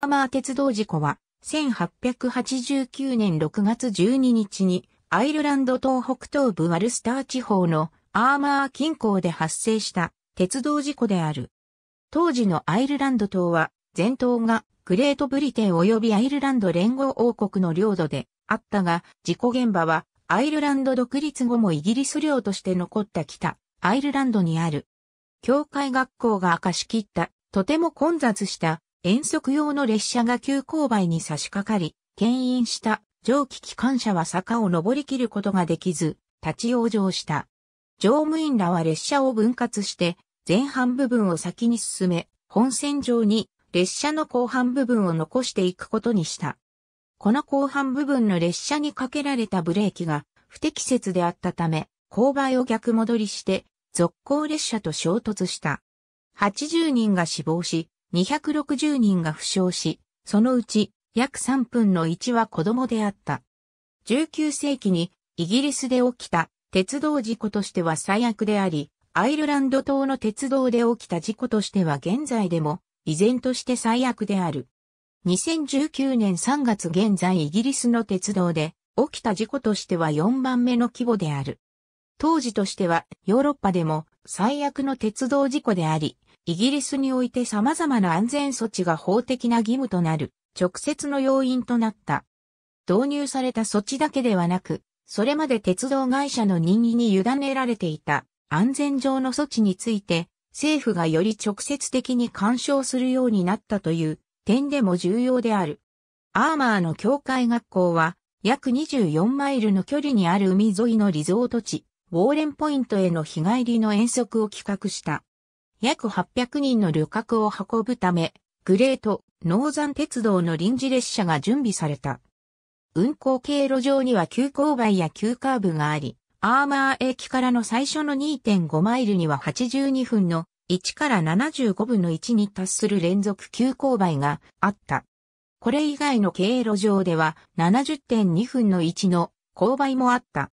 アーマー鉄道事故は、1889年6月12日に、アイルランド東北東部ワルスター地方のアーマー近郊で発生した鉄道事故である。当時のアイルランド島は、全島がグレートブリテン及びアイルランド連合王国の領土であったが、事故現場はアイルランド独立後もイギリス領として残った北アイルランドにある。教会学校が明かしきった、とても混雑した遠足用の列車が急勾配に差し掛かり、牽引した蒸気機関車は坂を登り切ることができず、立ち往生した。乗務員らは列車を分割して、前半部分を先に進め、本線上に列車の後半部分を残していくことにした。この後半部分の列車にかけられたブレーキが不適切であったため、勾配を逆戻りして、続行列車と衝突した。80人が死亡し、260人が負傷し、そのうち約3分の1は子供であった。19世紀にイギリスで起きた鉄道事故としては最悪であり、アイルランド島の鉄道で起きた事故としては現在でも依然として最悪である。2019年3月現在イギリスの鉄道で起きた事故としては4番目の規模である。当時としてはヨーロッパでも最悪の鉄道事故であり、イギリスにおいて様々な安全措置が法的な義務となる、直接の要因となった。導入された措置だけではなく、それまで鉄道会社の任意に委ねられていた安全上の措置について、政府がより直接的に干渉するようになったという点でも重要である。アーマーの教会学校は、約24マイルの距離にある海沿いのリゾート地、ウォーレンポイントへの日帰りの遠足を企画した。約800人の旅客を運ぶため、グレート、ノーザン鉄道の臨時列車が準備された。運行経路上には急勾配や急カーブがあり、アーマー駅からの最初の2.5マイルには82分の1から75分の1に達する連続急勾配があった。これ以外の経路上では70.2分の1の勾配もあった。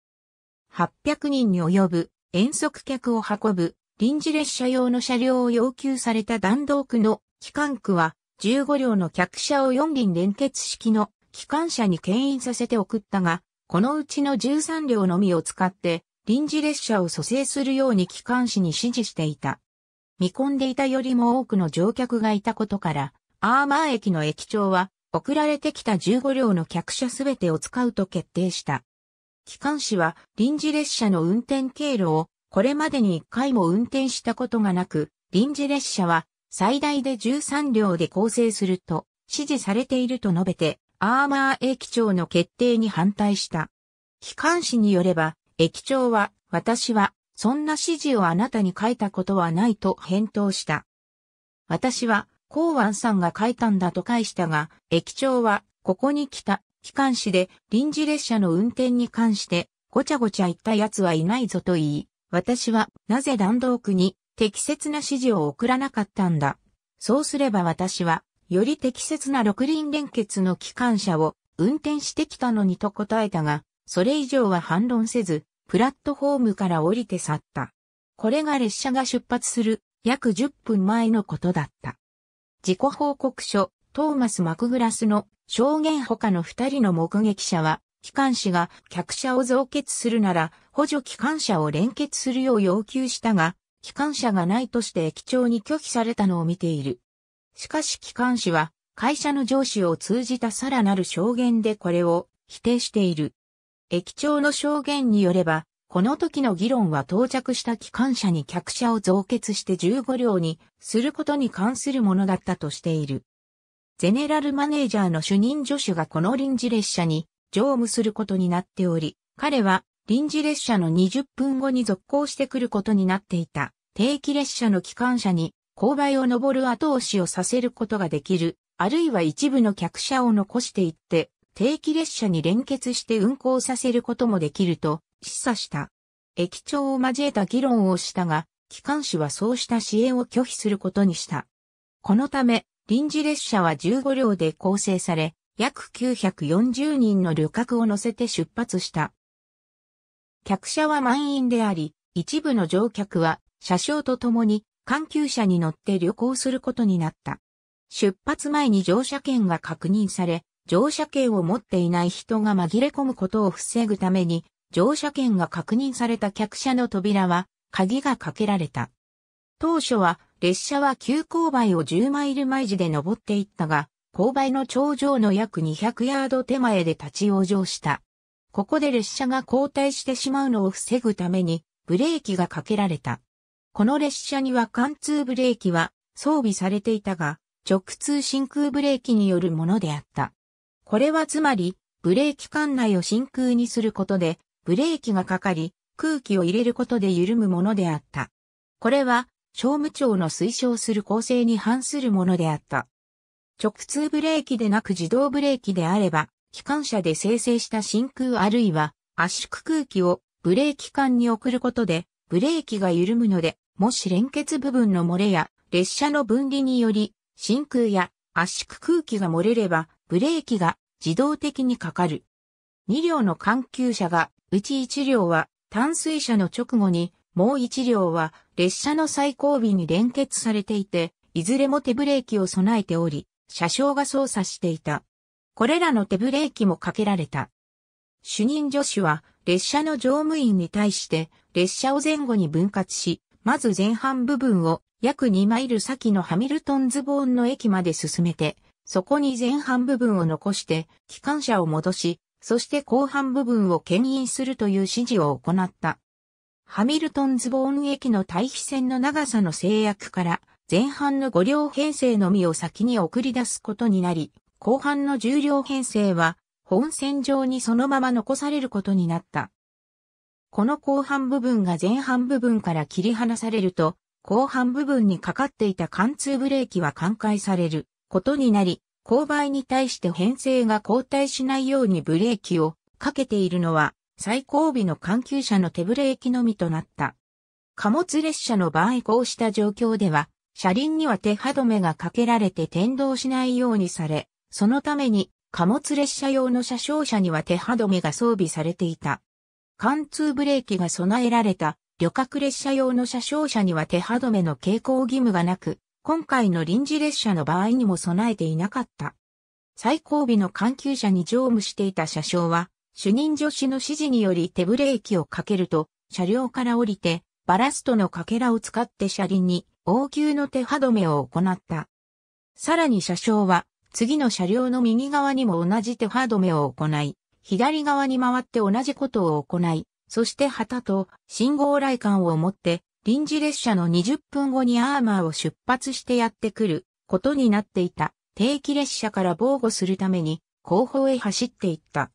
800人に及ぶ遠足客を運ぶ臨時列車用の車両を要求された弾道区の機関区は15両の客車を4輪連結式の機関車に牽引させて送ったが、このうちの13両のみを使って臨時列車を蘇生するように機関士に指示していた。見込んでいたよりも多くの乗客がいたことから、アーマー駅の駅長は送られてきた15両の客車すべてを使うと決定した。機関士は臨時列車の運転経路をこれまでに1回も運転したことがなく、臨時列車は最大で13両で構成すると指示されていると述べて、アーマー駅長の決定に反対した。機関士によれば、駅長は、私は、そんな指示をあなたに書いたことはないと返答した。私は、公安さんが書いたんだと返したが、駅長は、ここに来た、機関士で臨時列車の運転に関して、ごちゃごちゃ言った奴はいないぞと言い、私はなぜ弾道区に適切な指示を送らなかったんだ。そうすれば私は、より適切な六輪連結の機関車を運転してきたのにと答えたが、それ以上は反論せず、プラットフォームから降りて去った。これが列車が出発する約10分前のことだった。自己報告書、トーマス・マクグラスの証言他の二人の目撃者は、機関士が客車を増結するなら、補助機関車を連結するよう要求したが、機関車がないとして駅長に拒否されたのを見ている。しかし機関士は、会社の上司を通じたさらなる証言でこれを否定している。駅長の証言によれば、この時の議論は到着した機関車に客車を増結して15両にすることに関するものだったとしている。ゼネラルマネージャーの主任助手がこの臨時列車に乗務することになっており、彼は臨時列車の20分後に続行してくることになっていた定期列車の機関車に勾配を登る後押しをさせることができる、あるいは一部の客車を残していって、定期列車に連結して運行させることもできると示唆した。駅長を交えた議論をしたが、機関士はそうした支援を拒否することにした。このため、臨時列車は15両で構成され、約940人の旅客を乗せて出発した。客車は満員であり、一部の乗客は車掌と共に関急車に乗って旅行することになった。出発前に乗車券が確認され、乗車券を持っていない人が紛れ込むことを防ぐために、乗車券が確認された客車の扉は鍵がかけられた。当初は列車は急勾配を10マイル毎時で登っていったが、勾配の頂上の約200ヤード手前で立ち往生した。ここで列車が後退してしまうのを防ぐために、ブレーキがかけられた。この列車には貫通ブレーキは装備されていたが、直通真空ブレーキによるものであった。これはつまり、ブレーキ管内を真空にすることで、ブレーキがかかり、空気を入れることで緩むものであった。これは、商務庁の推奨する構成に反するものであった。直通ブレーキでなく自動ブレーキであれば、機関車で生成した真空あるいは圧縮空気をブレーキ管に送ることで、ブレーキが緩むので、もし連結部分の漏れや列車の分離により、真空や圧縮空気が漏れれば、ブレーキが自動的にかかる。2両の緩急車が、うち1両は淡水車の直後に、もう1両は列車の最後尾に連結されていて、いずれも手ブレーキを備えており、車掌が操作していた。これらの手ブレーキもかけられた。主任助手は列車の乗務員に対して列車を前後に分割し、まず前半部分を約2マイル先のハミルトンズボーンの駅まで進めて、そこに前半部分を残して機関車を戻し、そして後半部分を牽引するという指示を行った。ハミルトンズボーン駅の対比線の長さの制約から前半の5両編成のみを先に送り出すことになり、後半の10両編成は本線上にそのまま残されることになった。この後半部分が前半部分から切り離されると、後半部分にかかっていた貫通ブレーキは寛解されることになり、勾配に対して編成が後退しないようにブレーキをかけているのは、最後尾の緩急車の手ブレーキのみとなった。貨物列車の場合こうした状況では、車輪には手歯止めがかけられて転動しないようにされ、そのために貨物列車用の車掌車には手歯止めが装備されていた。貫通ブレーキが備えられた旅客列車用の車掌車には手歯止めの携行義務がなく、今回の臨時列車の場合にも備えていなかった。最後尾の関係者に乗務していた車掌は、主任助手の指示により手ブレーキをかけると、車両から降りて、バラストのかけらを使って車輪に応急の手歯止めを行った。さらに車掌は次の車両の右側にも同じ手歯止めを行い、左側に回って同じことを行い、そして旗と信号来館を持って臨時列車の20分後にアーマーを出発してやってくることになっていた定期列車から防護するために後方へ走っていった。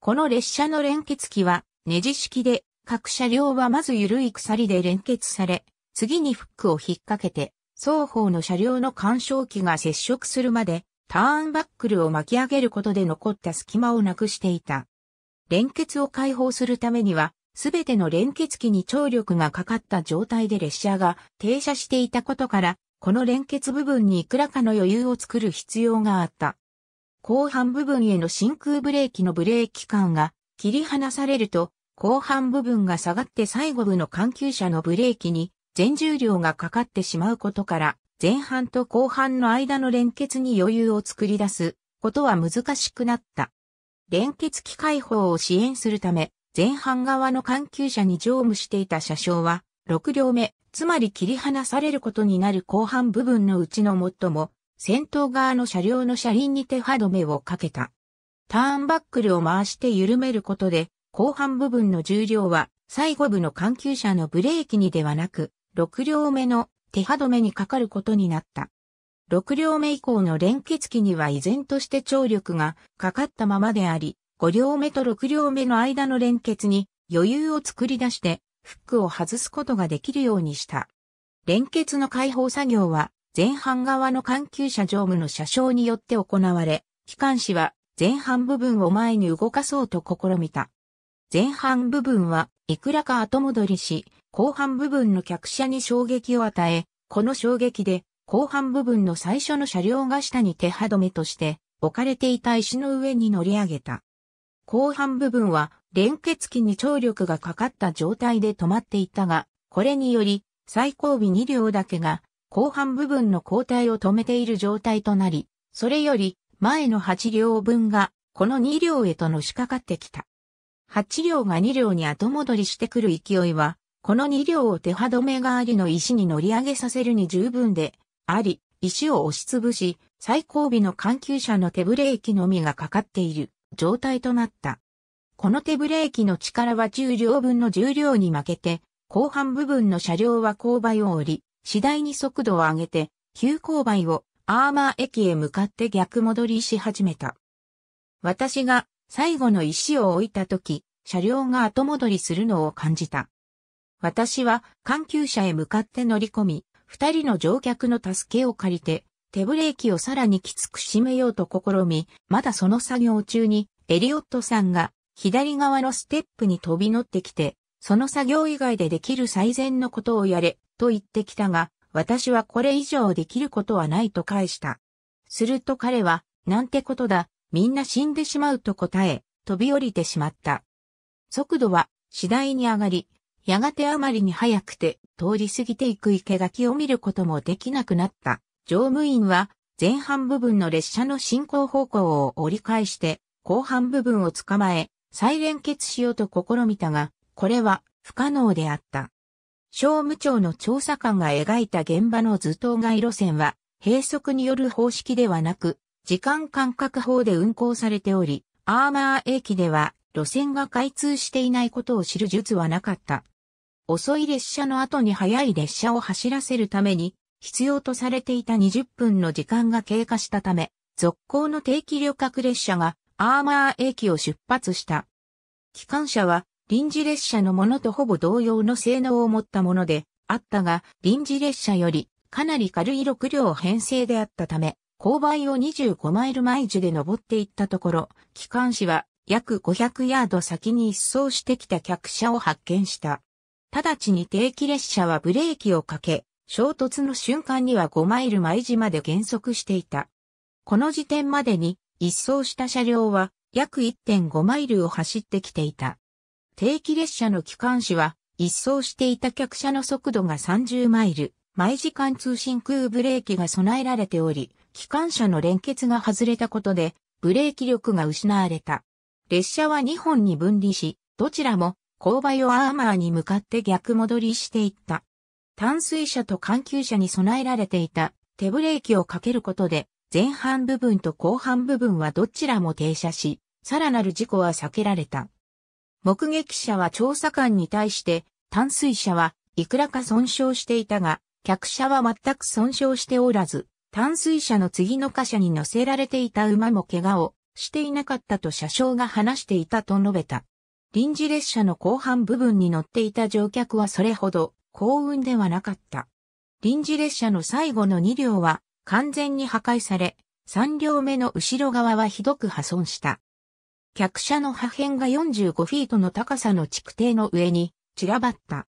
この列車の連結機はネジ式で各車両はまず緩い鎖で連結され、次にフックを引っ掛けて、双方の車両の干渉機が接触するまで、ターンバックルを巻き上げることで残った隙間をなくしていた。連結を解放するためには、すべての連結機に張力がかかった状態で列車が停車していたことから、この連結部分にいくらかの余裕を作る必要があった。後半部分への真空ブレーキのブレーキ管が切り離されると、後半部分が下がって最後部の緩急車のブレーキに全重量がかかってしまうことから、前半と後半の間の連結に余裕を作り出すことは難しくなった。連結機解放を支援するため、前半側の緩急車に乗務していた車掌は、6両目、つまり切り離されることになる後半部分のうちの最も、先頭側の車両の車輪に手歯止めをかけた。ターンバックルを回して緩めることで、後半部分の重量は、最後部の緩急車のブレーキにではなく、6両目の手歯止めにかかることになった。6両目以降の連結機には依然として張力がかかったままであり、5両目と6両目の間の連結に余裕を作り出してフックを外すことができるようにした。連結の解放作業は前半側の緩急車乗務の車掌によって行われ、機関士は前半部分を前に動かそうと試みた。前半部分はいくらか後戻りし、後半部分の客車に衝撃を与え、この衝撃で後半部分の最初の車両が下に手歯止めとして置かれていた石の上に乗り上げた。後半部分は連結機に張力がかかった状態で止まっていたが、これにより最後尾2両だけが後半部分の交代を止めている状態となり、それより前の8両分がこの2両へとのしかかってきた。8両が2両に後戻りしてくる勢いは、この2両を手歯止め代わりの石に乗り上げさせるに十分で、あり、石を押しつぶし、最後尾の緩急車の手ブレーキのみがかかっている状態となった。この手ブレーキの力は10両分の10両に負けて、後半部分の車両は勾配を降り、次第に速度を上げて、急勾配をアーマー駅へ向かって逆戻りし始めた。私が最後の石を置いた時、車両が後戻りするのを感じた。私は緩急車へ向かって乗り込み、二人の乗客の助けを借りて、手ブレーキをさらにきつく締めようと試み、まだその作業中に、エリオットさんが左側のステップに飛び乗ってきて、その作業以外でできる最善のことをやれ、と言ってきたが、私はこれ以上できることはないと返した。すると彼は、なんてことだ、みんな死んでしまうと答え、飛び降りてしまった。速度は次第に上がり、やがてあまりに速くて通り過ぎていく生垣を見ることもできなくなった。乗務員は前半部分の列車の進行方向を折り返して後半部分を捕まえ再連結しようと試みたが、これは不可能であった。商務庁の調査官が描いた現場の図当外路線は、閉塞による方式ではなく、時間間隔法で運行されており、アーマー駅では路線が開通していないことを知る術はなかった。遅い列車の後に速い列車を走らせるために、必要とされていた20分の時間が経過したため、続行の定期旅客列車がアーマー駅を出発した。機関車は臨時列車のものとほぼ同様の性能を持ったものであったが、臨時列車よりかなり軽い6両編成であったため、勾配を25マイル毎時で登っていったところ、機関士は約500ヤード先に一掃してきた客車を発見した。直ちに定期列車はブレーキをかけ、衝突の瞬間には5マイル毎時まで減速していた。この時点までに一掃した車両は約1.5マイルを走ってきていた。定期列車の機関士は一掃していた客車の速度が30マイル、毎時間通信空ブレーキが備えられており、機関車の連結が外れたことで、ブレーキ力が失われた。列車は2本に分離し、どちらも勾配をアーマーに向かって逆戻りしていった。淡水車と緩急車に備えられていた手ブレーキをかけることで、前半部分と後半部分はどちらも停車し、さらなる事故は避けられた。目撃者は調査官に対して、淡水車はいくらか損傷していたが、客車は全く損傷しておらず、淡水車の次の貨車に乗せられていた馬も怪我をしていなかったと車掌が話していたと述べた。臨時列車の後半部分に乗っていた乗客はそれほど幸運ではなかった。臨時列車の最後の2両は完全に破壊され、3両目の後ろ側はひどく破損した。客車の破片が45フィートの高さの築堤の上に散らばった。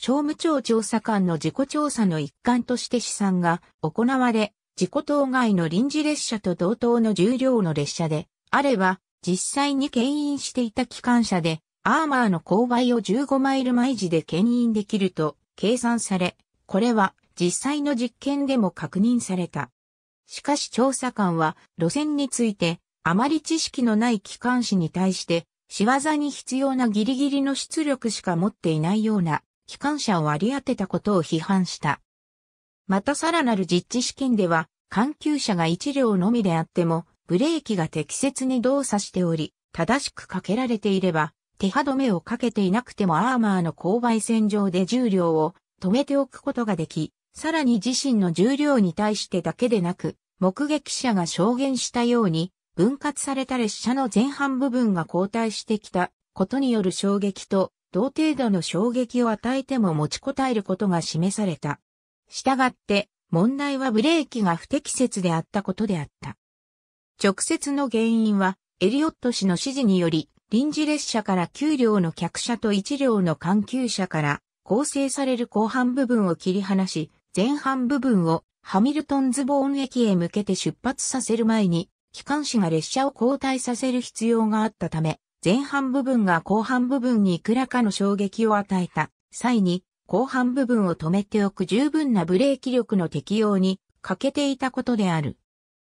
商務庁調査官の事故調査の一環として試算が行われ、事故当該の臨時列車と同等の重量の列車で、あれば、実際に牽引していた機関車で、アーマーの勾配を15マイル毎時で牽引できると計算され、これは実際の実験でも確認された。しかし調査官は路線についてあまり知識のない機関士に対して仕業に必要なギリギリの出力しか持っていないような機関車を割り当てたことを批判した。またさらなる実地試験では、緩急車が1両のみであっても、ブレーキが適切に動作しており、正しくかけられていれば、手歯止めをかけていなくてもアーマーの勾配線上で重量を止めておくことができ、さらに自身の重量に対してだけでなく、目撃者が証言したように、分割された列車の前半部分が後退してきたことによる衝撃と同程度の衝撃を与えても持ちこたえることが示された。したがって、問題はブレーキが不適切であったことであった。直接の原因は、エリオット氏の指示により、臨時列車から9両の客車と1両の関係車から構成される後半部分を切り離し、前半部分をハミルトンズボーン駅へ向けて出発させる前に、機関士が列車を交代させる必要があったため、前半部分が後半部分にいくらかの衝撃を与えた際に、後半部分を止めておく十分なブレーキ力の適用に欠けていたことである。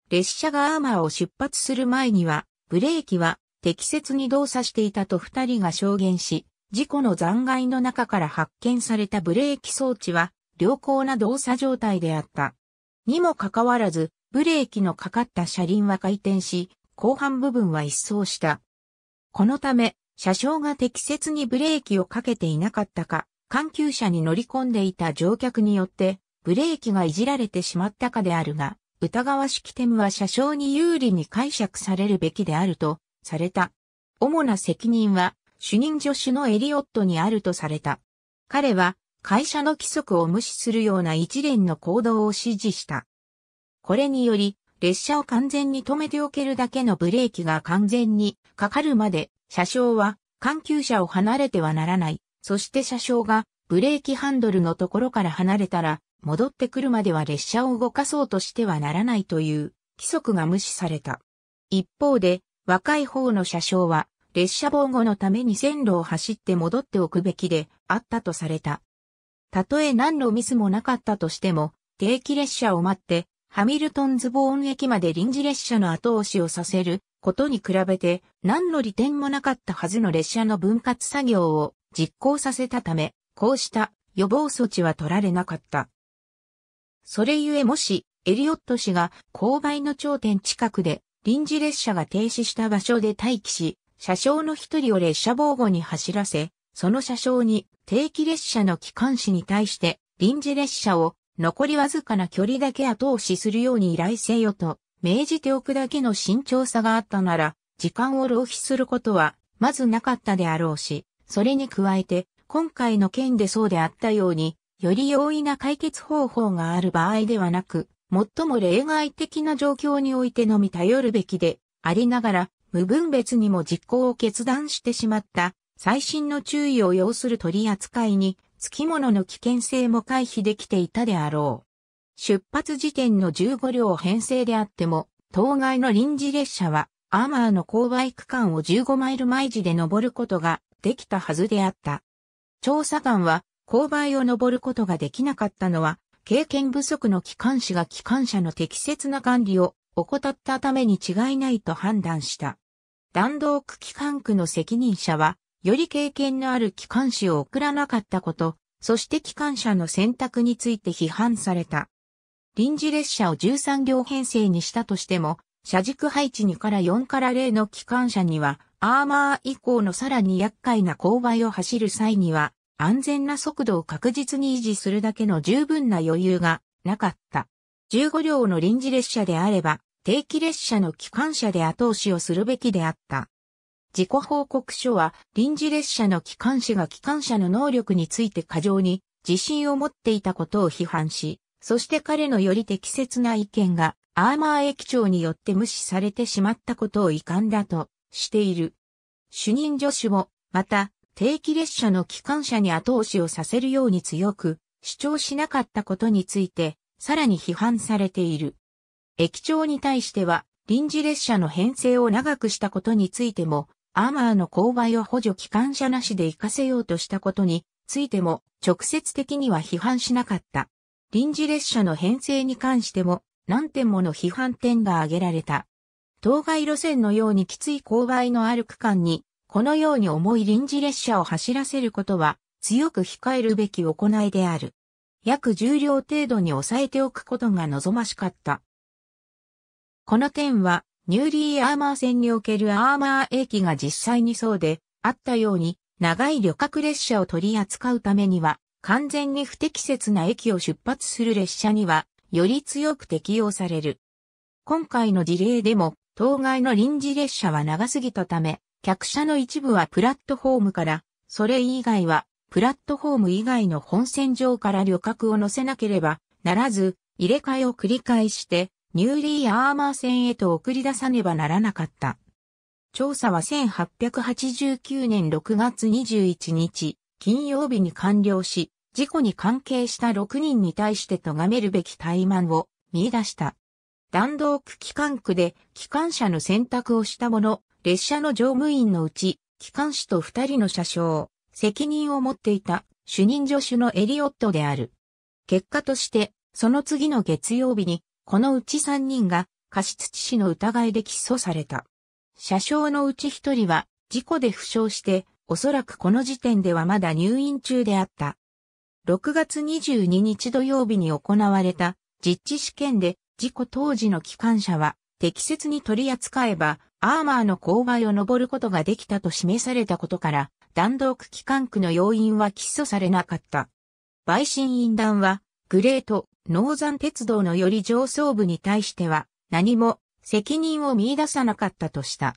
列車がアーマーを出発する前には、ブレーキは適切に動作していたと二人が証言し、事故の残骸の中から発見されたブレーキ装置は良好な動作状態であった。にもかかわらず、ブレーキのかかった車輪は回転し、後半部分は一掃した。このため、車掌が適切にブレーキをかけていなかったか、緩急車に乗り込んでいた乗客によって、ブレーキがいじられてしまったかであるが、疑わしき点は車掌に有利に解釈されるべきであると、された。主な責任は、主任助手のエリオットにあるとされた。彼は、会社の規則を無視するような一連の行動を指示した。これにより、列車を完全に止めておけるだけのブレーキが完全にかかるまで、車掌は緩急車を離れてはならない。そして車掌がブレーキハンドルのところから離れたら、戻ってくるまでは列車を動かそうとしてはならないという規則が無視された。一方で、若い方の車掌は、列車防護のために線路を走って戻っておくべきであったとされた。たとえ何のミスもなかったとしても、定期列車を待ってハミルトンズボーン駅まで臨時列車の後押しをさせることに比べて何の利点もなかったはずの列車の分割作業を実行させたため、こうした予防措置は取られなかった。それゆえもし、エリオット氏が勾配の頂点近くで臨時列車が停止した場所で待機し、車掌の一人を列車防護に走らせ、その車掌に定期列車の機関士に対して臨時列車を残りわずかな距離だけ後押しするように依頼せよと、命じておくだけの慎重さがあったなら、時間を浪費することは、まずなかったであろうし、それに加えて、今回の件でそうであったように、より容易な解決方法がある場合ではなく、最も例外的な状況においてのみ頼るべきで、ありながら、無分別にも実行を決断してしまった、最新の注意を要する取り扱いに、つき物のの危険性も回避できていたであろう。出発時点の15両編成であっても、当該の臨時列車は、アーマーの勾配区間を15マイル毎時で登ることができたはずであった。調査官は、勾配を登ることができなかったのは、経験不足の機関士が機関車の適切な管理を怠ったために違いないと判断した。弾道区機関区の責任者は、より経験のある機関士を送らなかったこと、そして機関車の選択について批判された。臨時列車を13両編成にしたとしても、車軸配置2から4から0の機関車には、アーマー以降のさらに厄介な勾配を走る際には、安全な速度を確実に維持するだけの十分な余裕がなかった。15両の臨時列車であれば、定期列車の機関車で後押しをするべきであった。自己報告書は臨時列車の機関士が機関車の能力について過剰に自信を持っていたことを批判し、そして彼のより適切な意見がアーマー駅長によって無視されてしまったことを遺憾だとしている。主任助手も、また、定期列車の機関車に後押しをさせるように強く主張しなかったことについて、さらに批判されている。駅長に対しては、臨時列車の編成を長くしたことについても、アーマーの勾配を補助機関車なしで活かせようとしたことについても直接的には批判しなかった。臨時列車の編成に関しても何点もの批判点が挙げられた。当該路線のようにきつい勾配のある区間に、このように重い臨時列車を走らせることは、強く控えるべき行いである。約10両程度に抑えておくことが望ましかった。この点は、ニューリーアーマー戦におけるアーマー駅が実際にそうであったように、長い旅客列車を取り扱うためには、完全に不適切な駅を出発する列車には、より強く適用される。今回の事例でも、当該の臨時列車は長すぎたため、客車の一部はプラットフォームから、それ以外は、プラットフォーム以外の本線上から旅客を乗せなければならず、入れ替えを繰り返して、ニューリーアーマー戦へと送り出さねばならなかった。調査は1889年6月21日、金曜日に完了し、事故に関係した6人に対して咎めるべき怠慢を見出した。弾道区機関区で機関車の選択をした者、列車の乗務員のうち、機関士と二人の車掌、責任を持っていた主任助手のエリオットである。結果として、その次の月曜日にこのうち3人が過失致死の疑いで起訴された。車掌のうち1人は事故で負傷して、おそらくこの時点ではまだ入院中であった。6月22日土曜日に行われた実地試験で事故当時の機関車は適切に取り扱えばアーマーの勾配を登ることができたと示されたことから弾道区機関区の要因は起訴されなかった。陪審員団はグレート農山鉄道のより上層部に対しては何も責任を見出さなかったとした。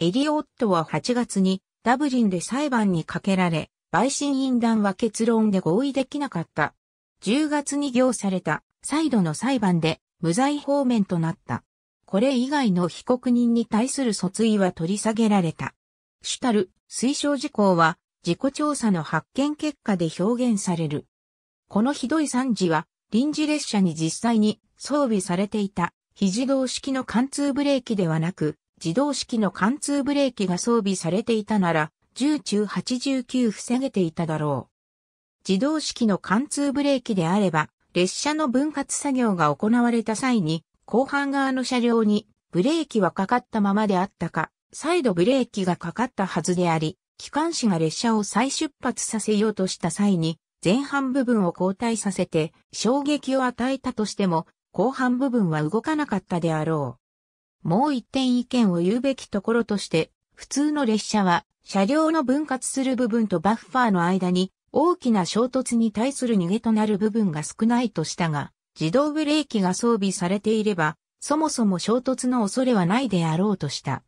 エリオットは8月にダブリンで裁判にかけられ、陪審員団は結論で合意できなかった。10月に行された再度の裁判で無罪方面となった。これ以外の被告人に対する訴追は取り下げられた。主たる推奨事項は自己調査の発見結果で表現される。このひどい惨事は臨時列車に実際に装備されていた非自動式の貫通ブレーキではなく、自動式の貫通ブレーキが装備されていたなら、10中89防げていただろう。自動式の貫通ブレーキであれば、列車の分割作業が行われた際に、後半側の車両にブレーキはかかったままであったか、再度ブレーキがかかったはずであり、機関士が列車を再出発させようとした際に、前半部分を交代させて衝撃を与えたとしても、後半部分は動かなかったであろう。もう一点意見を言うべきところとして、普通の列車は車両の分割する部分とバッファーの間に大きな衝突に対する逃げとなる部分が少ないとしたが、自動ブレーキが装備されていれば、そもそも衝突の恐れはないであろうとした。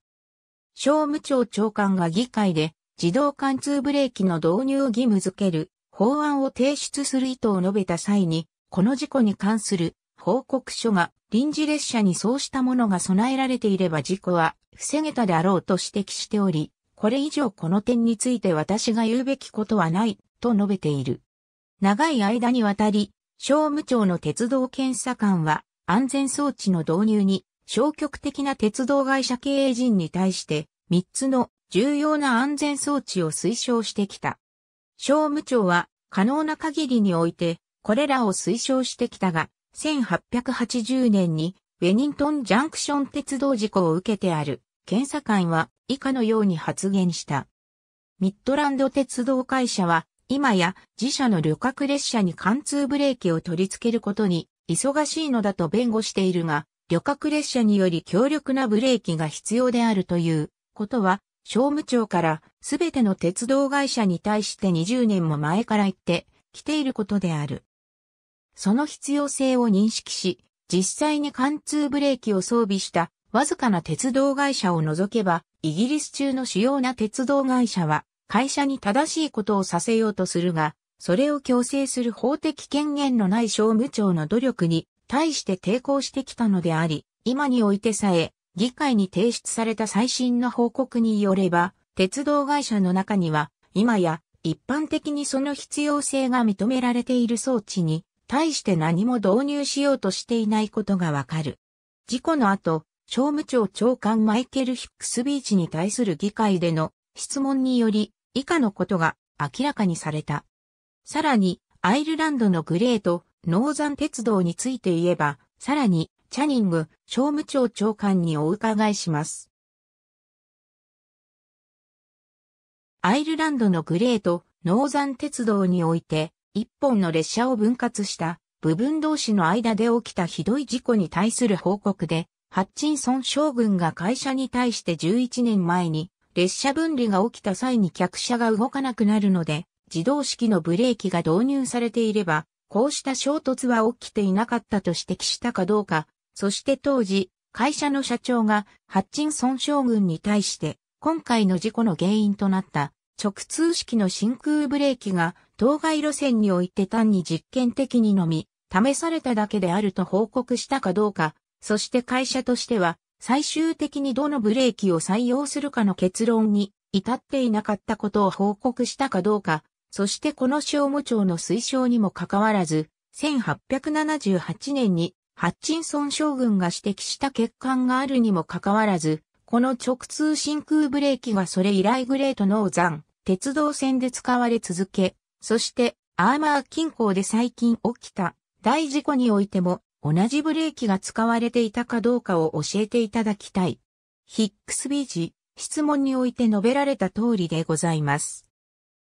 商務庁長官が議会で自動貫通ブレーキの導入を義務付ける法案を提出する意図を述べた際に、この事故に関する報告書が臨時列車にそうしたものが備えられていれば事故は防げたであろうと指摘しており、これ以上この点について私が言うべきことはないと述べている。長い間にわたり、商務庁の鉄道検査官は安全装置の導入に消極的な鉄道会社経営陣に対して3つの重要な安全装置を推奨してきた。商務庁は可能な限りにおいて、これらを推奨してきたが、1880年にウェニントンジャンクション鉄道事故を受けてある検査官は以下のように発言した。ミッドランド鉄道会社は今や自社の旅客列車に貫通ブレーキを取り付けることに忙しいのだと弁護しているが、旅客列車により強力なブレーキが必要であるということは、商務庁からすべての鉄道会社に対して20年も前から言ってきていることである。その必要性を認識し、実際に貫通ブレーキを装備したわずかな鉄道会社を除けば、イギリス中の主要な鉄道会社は会社に正しいことをさせようとするが、それを強制する法的権限のない商務庁の努力に対して抵抗してきたのであり、今においてさえ議会に提出された最新の報告によれば、鉄道会社の中には、今や一般的にその必要性が認められている装置に対して何も導入しようとしていないことがわかる。事故の後、商務庁長官マイケル・ヒックスビーチに対する議会での質問により以下のことが明らかにされた。さらに、アイルランドのグレート、ノーザン鉄道について言えば、さらに、チャニング、商務庁長官にお伺いします。アイルランドのグレート、ノーザン鉄道において、一本の列車を分割した部分同士の間で起きたひどい事故に対する報告で、ハッチンソン将軍が会社に対して11年前に列車分離が起きた際に客車が動かなくなるので、自動式のブレーキが導入されていれば、こうした衝突は起きていなかったと指摘したかどうか、そして当時、会社の社長がハッチンソン将軍に対して、今回の事故の原因となった直通式の真空ブレーキが当該路線において単に実験的にのみ試されただけであると報告したかどうか、そして会社としては最終的にどのブレーキを採用するかの結論に至っていなかったことを報告したかどうか、そしてこの商務庁の推奨にもかかわらず、1878年にハッチンソン将軍が指摘した欠陥があるにもかかわらず、この直通真空ブレーキはそれ以来グレートノーザン、鉄道線で使われ続け、そしてアーマー近郊で最近起きた大事故においても同じブレーキが使われていたかどうかを教えていただきたい。ヒックスビージ、質問において述べられた通りでございます。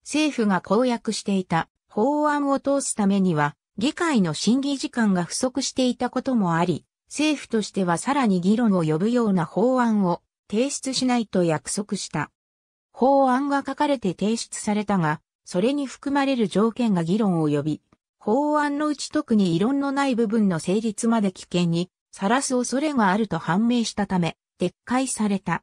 政府が公約していた法案を通すためには、議会の審議時間が不足していたこともあり、政府としてはさらに議論を呼ぶような法案を提出しないと約束した。法案が書かれて提出されたが、それに含まれる条件が議論を呼び、法案のうち特に異論のない部分の成立まで危険にさらす恐れがあると判明したため、撤回された。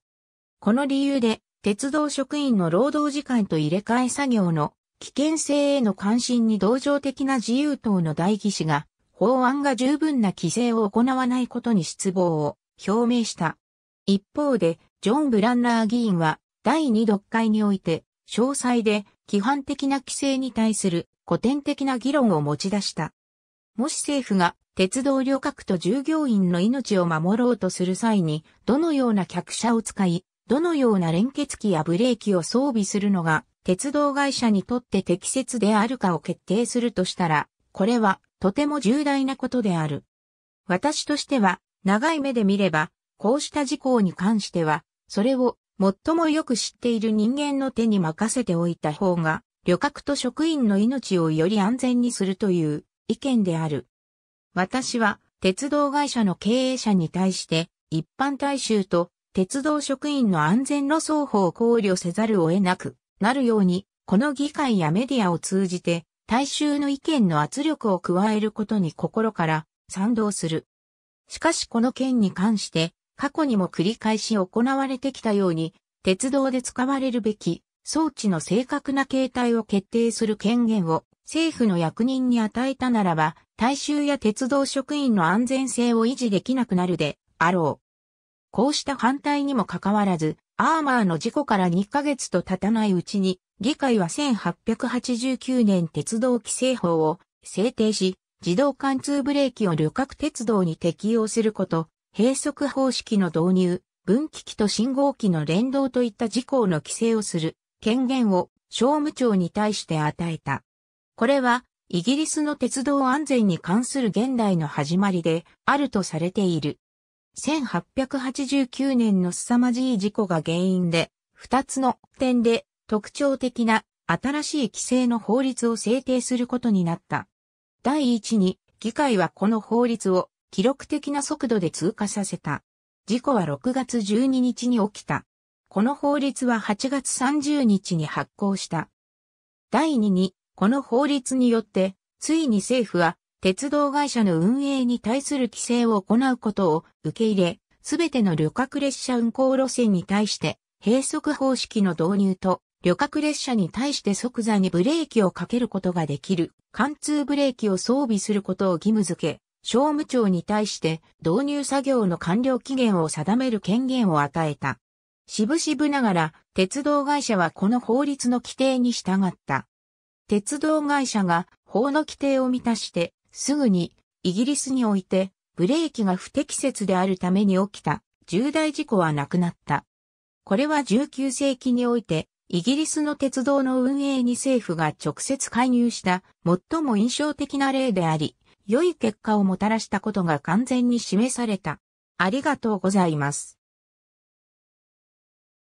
この理由で、鉄道職員の労働時間と入れ替え作業の危険性への関心に同情的な自由党の代議士が、法案が十分な規制を行わないことに失望を表明した。一方で、ジョン・ブランナー議員は、第二読解において、詳細で、規範的な規制に対する古典的な議論を持ち出した。もし政府が鉄道旅客と従業員の命を守ろうとする際に、どのような客車を使い、どのような連結機やブレーキを装備するのが、鉄道会社にとって適切であるかを決定するとしたら、これはとても重大なことである。私としては、長い目で見れば、こうした事項に関しては、それを最もよく知っている人間の手に任せておいた方が、旅客と職員の命をより安全にするという意見である。私は鉄道会社の経営者に対して一般大衆と鉄道職員の安全の双方を考慮せざるを得なくなるように、この議会やメディアを通じて大衆の意見の圧力を加えることに心から賛同する。しかしこの件に関して過去にも繰り返し行われてきたように、鉄道で使われるべき装置の正確な形態を決定する権限を政府の役人に与えたならば、大衆や鉄道職員の安全性を維持できなくなるであろう。こうした反対にもかかわらず、アーマーの事故から2ヶ月と経たないうちに、議会は1889年鉄道規制法を制定し、自動貫通ブレーキを旅客鉄道に適用すること、閉塞方式の導入、分岐器と信号機の連動といった事項の規制をする権限を商務庁に対して与えた。これはイギリスの鉄道安全に関する現代の始まりであるとされている。1889年の凄まじい事故が原因で、二つの点で特徴的な新しい規制の法律を制定することになった。第一に、議会はこの法律を記録的な速度で通過させた。事故は6月12日に起きた。この法律は8月30日に発行した。第2に、この法律によって、ついに政府は、鉄道会社の運営に対する規制を行うことを受け入れ、すべての旅客列車運行路線に対して、閉塞方式の導入と、旅客列車に対して即座にブレーキをかけることができる、貫通ブレーキを装備することを義務付け、商務庁に対して導入作業の完了期限を定める権限を与えた。しぶしぶながら、鉄道会社はこの法律の規定に従った。鉄道会社が法の規定を満たして、すぐにイギリスにおいてブレーキが不適切であるために起きた重大事故はなくなった。これは19世紀においてイギリスの鉄道の運営に政府が直接介入した最も印象的な例であり、良い結果をもたらしたことが完全に示された。ありがとうございます。